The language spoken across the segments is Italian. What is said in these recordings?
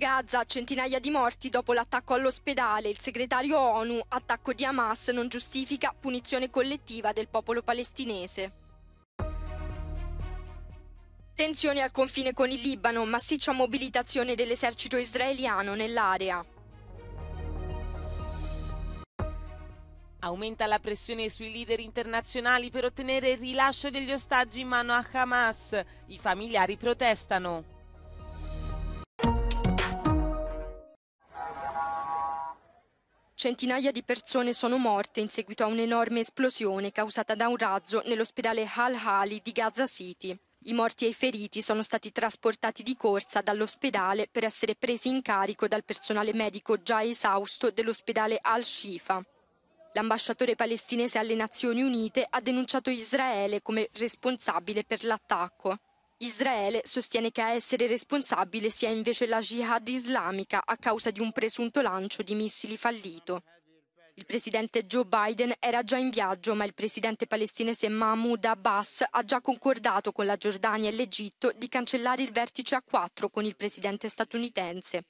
Gaza, centinaia di morti dopo l'attacco all'ospedale. Il segretario ONU, attacco di Hamas non giustifica punizione collettiva del popolo palestinese. Tensioni al confine con il Libano, massiccia mobilitazione dell'esercito israeliano nell'area. Aumenta la pressione sui leader internazionali per ottenere il rilascio degli ostaggi in mano a Hamas. I familiari protestano. Centinaia di persone sono morte in seguito a un'enorme esplosione causata da un razzo nell'ospedale Al-Hali di Gaza City. I morti e i feriti sono stati trasportati di corsa dall'ospedale per essere presi in carico dal personale medico già esausto dell'ospedale Al-Shifa. L'ambasciatore palestinese alle Nazioni Unite ha denunciato Israele come responsabile per l'attacco. Israele sostiene che a essere responsabile sia invece la jihad islamica a causa di un presunto lancio di missili fallito. Il presidente Joe Biden era già in viaggio, ma il presidente palestinese Mahmoud Abbas ha già concordato con la Giordania e l'Egitto di cancellare il vertice a quattro con il presidente statunitense.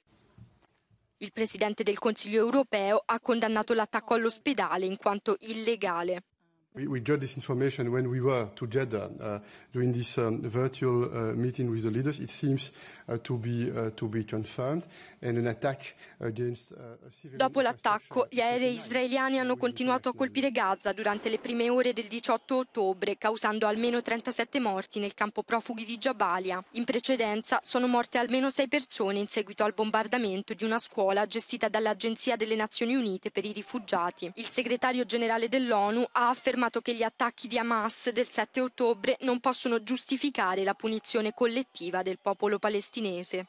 Il presidente del Consiglio europeo ha condannato l'attacco all'ospedale in quanto illegale. We, we got this information when we were to Jeddah uh, doing this um, virtual uh, meeting with the leaders. It seems uh, to, be, uh, to be confirmed. And an attack against, uh, Dopo l'attacco, gli aerei israeliani hanno continuato a colpire Gaza durante le prime ore del 18 ottobre, causando almeno 37 morti nel campo profughi di Jabalia. In precedenza sono morte almeno 6 persone in seguito al bombardamento di una scuola gestita dall'Agenzia delle Nazioni Unite per i rifugiati. Il segretario generale dell'ONU ha affermato affermato che gli attacchi di Hamas del 7 ottobre non possono giustificare la punizione collettiva del popolo palestinese.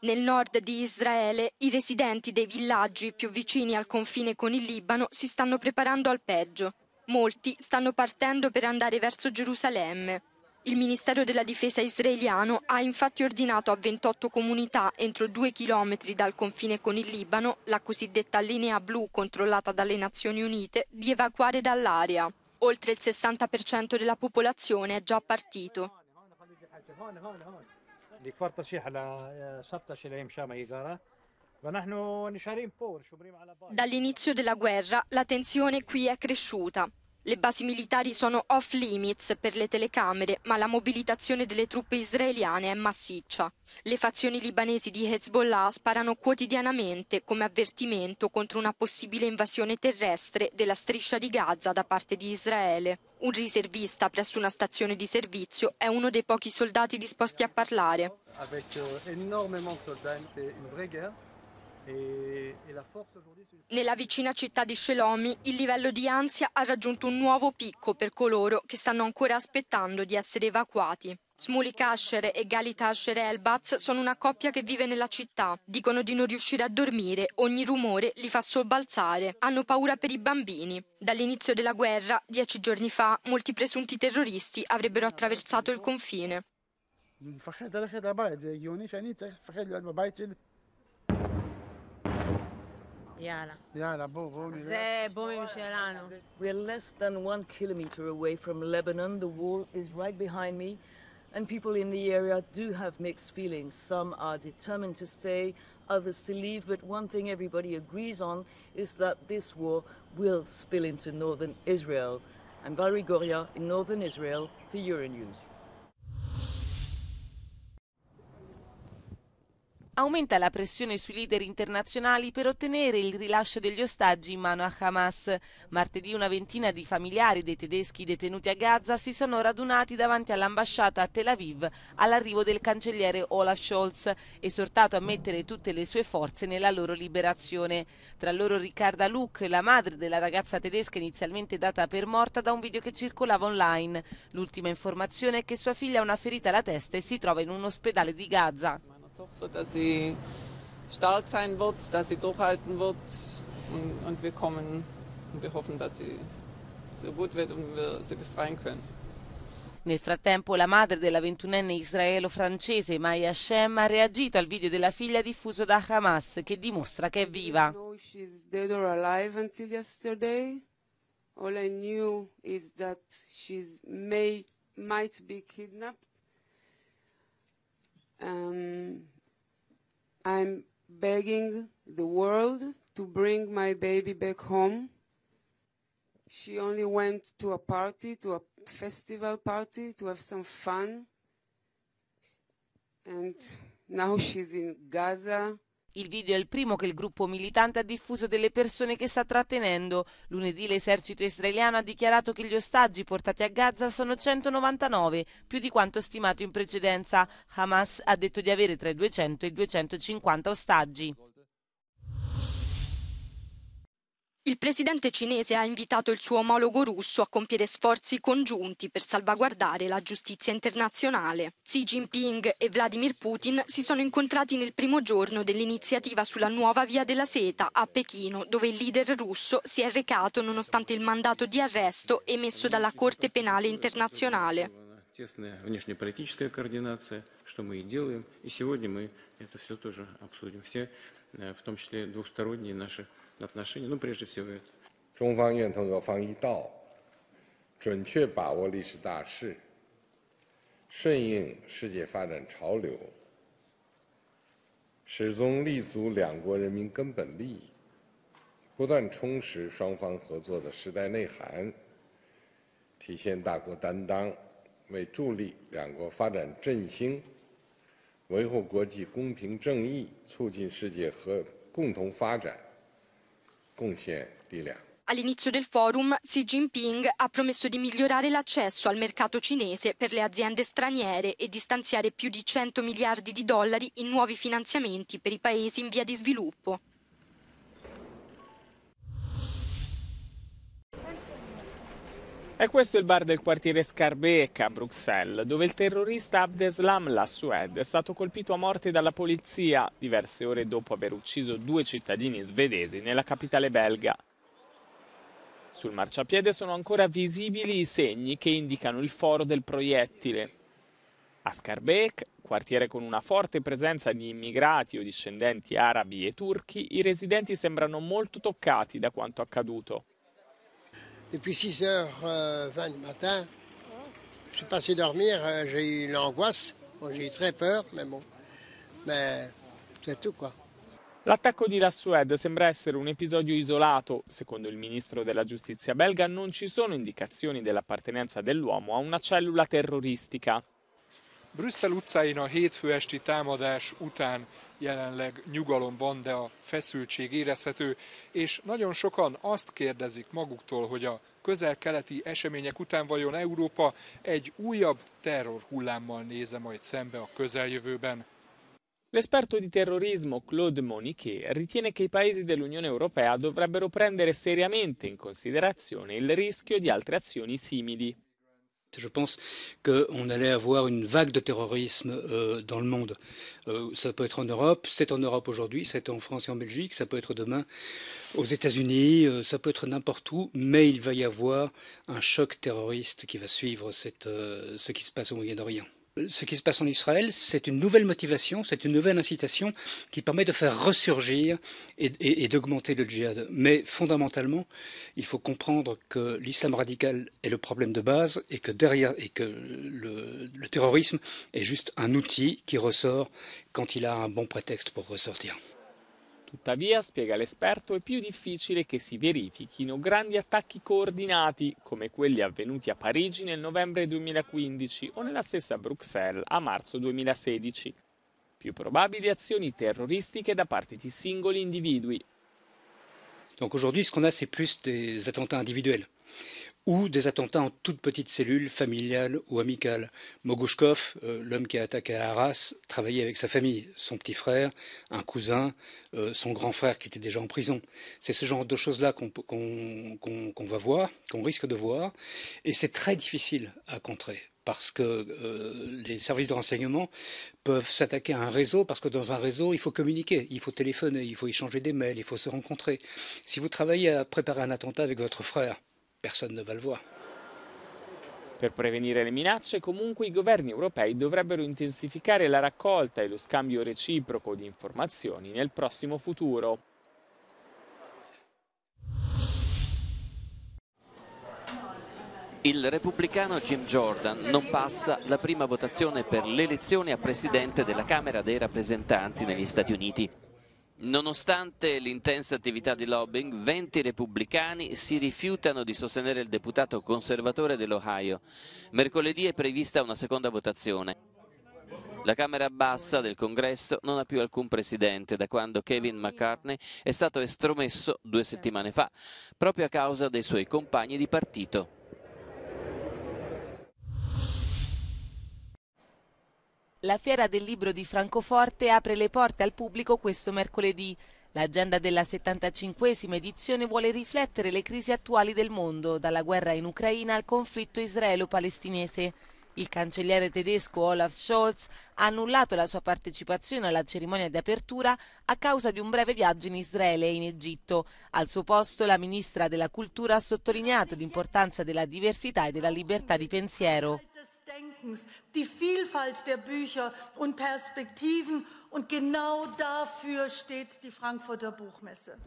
Nel nord di Israele i residenti dei villaggi più vicini al confine con il Libano si stanno preparando al peggio. Molti stanno partendo per andare verso Gerusalemme. Il Ministero della Difesa israeliano ha infatti ordinato a 28 comunità entro due chilometri dal confine con il Libano, la cosiddetta linea blu controllata dalle Nazioni Unite, di evacuare dall'area. Oltre il 60% della popolazione è già partito. Dall'inizio della guerra la tensione qui è cresciuta. Le basi militari sono off limits per le telecamere, ma la mobilitazione delle truppe israeliane è massiccia. Le fazioni libanesi di Hezbollah sparano quotidianamente come avvertimento contro una possibile invasione terrestre della striscia di Gaza da parte di Israele. Un riservista presso una stazione di servizio è uno dei pochi soldati disposti a parlare. Euh, nella vicina città di Shelomi il livello di ansia ha raggiunto un nuovo picco per coloro che stanno ancora aspettando di essere evacuati. Smuli Kasher e Galit Asher Elbaz sono una coppia che vive nella città. Dicono di non riuscire a dormire, ogni rumore li fa sobbalzare. Hanno paura per i bambini. Dall'inizio della guerra, dieci giorni fa, molti presunti terroristi avrebbero attraversato il confine. יאללה. יאללה, בואו, בואו נראה. זה בומים שלנו. We're less than one kilometer away from Lebanon. The wall is right behind me. And people in the area do have mixed feelings. Some are determined to stay, others to leave. But one thing everybody agrees on is that this war will spill into northern Israel. I'm Valerie Goria in northern Israel for Euronews. aumenta la pressione sui leader internazionali per ottenere il rilascio degli ostaggi in mano a Hamas. Martedì una ventina di familiari dei tedeschi detenuti a Gaza si sono radunati davanti all'ambasciata a Tel Aviv all'arrivo del cancelliere Olaf Scholz, esortato a mettere tutte le sue forze nella loro liberazione. Tra loro Riccarda Luc, la madre della ragazza tedesca inizialmente data per morta da un video che circolava online. L'ultima informazione è che sua figlia ha una ferita alla testa e si trova in un ospedale di Gaza. Tochter, dass sie stark sein wird, dass sie durchhalten wird. Und, und wir kommen und wir hoffen, dass sie so gut wird und wir sie befreien können. Nel frattempo la madre della ventunenne israelo-francese Maya Hashem ha reagito al video della figlia diffuso da Hamas che dimostra che è viva. All I knew is that she might be kidnapped Um, I'm begging the world to bring my baby back home. She only went to a party, to a festival party, to have some fun. And now she's in Gaza Il video è il primo che il gruppo militante ha diffuso delle persone che sta trattenendo. Lunedì l'esercito israeliano ha dichiarato che gli ostaggi portati a Gaza sono 199, più di quanto stimato in precedenza. Hamas ha detto di avere tra i 200 e i 250 ostaggi. Il presidente cinese ha invitato il suo omologo russo a compiere sforzi congiunti per salvaguardare la giustizia internazionale. Xi Jinping e Vladimir Putin si sono incontrati nel primo giorno dell'iniziativa sulla nuova via della seta a Pechino, dove il leader russo si è recato nonostante il mandato di arresto emesso dalla Corte Penale Internazionale. тесная внешнеполитическая координация, что мы и делаем. И сегодня мы это все тоже обсудим. Все 中方愿同俄方一道，准确把握历史大势，顺应世界发展潮流，始终立足两国人民根本利益，不断充实双方合作的时代内涵，体现大国担当，为助力两国发展振兴。维护国际公平正义，促进世界和共同发展，贡献力量。All'inizio del forum Xi Jinping ha promesso di migliorare l'accesso al mercato cinese per le aziende straniere e di stanziare più di 100 miliardi di dollari in nuovi finanziamenti per i paesi in via di sviluppo. E questo è il bar del quartiere Scarbeck a Bruxelles, dove il terrorista Abdeslam Lassoued è stato colpito a morte dalla polizia diverse ore dopo aver ucciso due cittadini svedesi nella capitale belga. Sul marciapiede sono ancora visibili i segni che indicano il foro del proiettile. A Scarbeck, quartiere con una forte presenza di immigrati o discendenti arabi e turchi, i residenti sembrano molto toccati da quanto accaduto. Depuis 6h20 euh, du matin, je suis passé dormir, euh, j'ai eu l'angoisse, bon, j'ai eu très peur, mais bon, mais c'est tout quoi. L'attacco di Lassued sembra essere un episodio isolato. Secondo il ministro della giustizia belga non ci sono indicazioni dell'appartenenza dell'uomo a una cellula terroristica. Brüsszel utcáin a hétfő esti támadás után jelenleg nyugalom van, de a feszültség érezhető, és nagyon sokan azt kérdezik maguktól, hogy a közel-keleti események után vajon Európa egy újabb terror hullámmal néze majd szembe a közeljövőben. L'esperto di terrorismo Claude Moniquet ritiene che i paesi dell'Unione Europea dovrebbero prendere seriamente in considerazione il rischio di altre azioni simili. Je pense qu'on allait avoir une vague de terrorisme euh, dans le monde. Euh, ça peut être en Europe, c'est en Europe aujourd'hui, c'est en France et en Belgique, ça peut être demain aux États-Unis, euh, ça peut être n'importe où, mais il va y avoir un choc terroriste qui va suivre ce qui se passe au Moyen-Orient ce qui se passe en Israël, c'est une nouvelle motivation, c'est une nouvelle incitation qui permet de faire ressurgir et, d'augmenter le djihad. Mais fondamentalement, il faut comprendre que l'islam radical est le problème de base et que derrière et que le terrorisme est juste un outil qui ressort quand il a un bon prétexte pour ressortir. Tuttavia, spiega l'esperto, è più difficile che si verifichino grandi attacchi coordinati come quelli avvenuti a Parigi nel novembre 2015 o nella stessa Bruxelles a marzo 2016. Più probabili azioni terroristiche da parte di singoli individui. Donc aujourd'hui, ce qu'on a, c'est plus des attentats individuels. ou des attentats en toute petite cellule familiale ou amicale. Mogushkov, euh, l'homme qui a attaqué à Arras, travaillait avec sa famille, son petit frère, un cousin, euh, son grand frère qui était déjà en prison. C'est ce genre de choses-là qu'on va voir, qu'on risque de voir, et c'est très difficile à contrer parce que euh, les services de renseignement peuvent s'attaquer à un réseau, parce que dans un réseau, il faut communiquer, il faut téléphoner, il faut échanger des mails, il faut se rencontrer. Si vous travaillez à préparer un attentat avec votre frère, personne ne va le voir. Per prevenire le minacce, comunque, i governi europei dovrebbero intensificare la raccolta e lo scambio reciproco di informazioni nel prossimo futuro. Il repubblicano Jim Jordan non passa la prima votazione per l'elezione a presidente della Camera dei rappresentanti negli Stati Uniti. Nonostante l'intensa attività di lobbying, 20 repubblicani si rifiutano di sostenere il deputato conservatore dell'Ohio. Mercoledì è prevista una seconda votazione. La Camera bassa del Congresso non ha più alcun presidente da quando Kevin McCartney è stato estromesso due settimane fa, proprio a causa dei suoi compagni di partito. La Fiera del Libro di Francoforte apre le porte al pubblico questo mercoledì. L'agenda della 75 edizione vuole riflettere le crisi attuali del mondo, dalla guerra in Ucraina al conflitto israelo-palestinese. Il cancelliere tedesco Olaf Scholz ha annullato la sua partecipazione alla cerimonia di apertura a causa di un breve viaggio in Israele e in Egitto. Al suo posto la ministra della Cultura ha sottolineato l'importanza della diversità e della libertà di pensiero. Denkens, die Vielfalt der Bücher und Perspektiven. Und genau dafür steht die Frankfurter Buchmesse.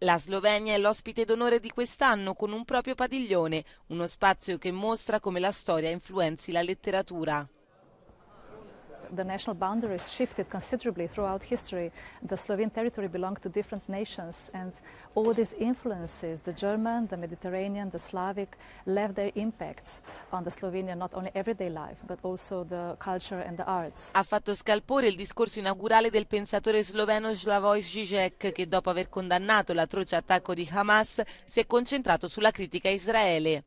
La Slovenia è l'ospite d'onore di quest'anno con un proprio padiglione, uno spazio che mostra come la storia influenzi la letteratura. the national boundaries shifted considerably throughout history. The Slovene territory belonged to different nations, and all these influences, the German, the Mediterranean, the Slavic, left their impacts on the Slovenian not only everyday life, but also the culture and the arts. Ha fatto scalpore il discorso inaugurale del pensatore sloveno Slavoj Žižek, che dopo aver condannato l'atroce attacco di Hamas si è concentrato sulla critica a Israele.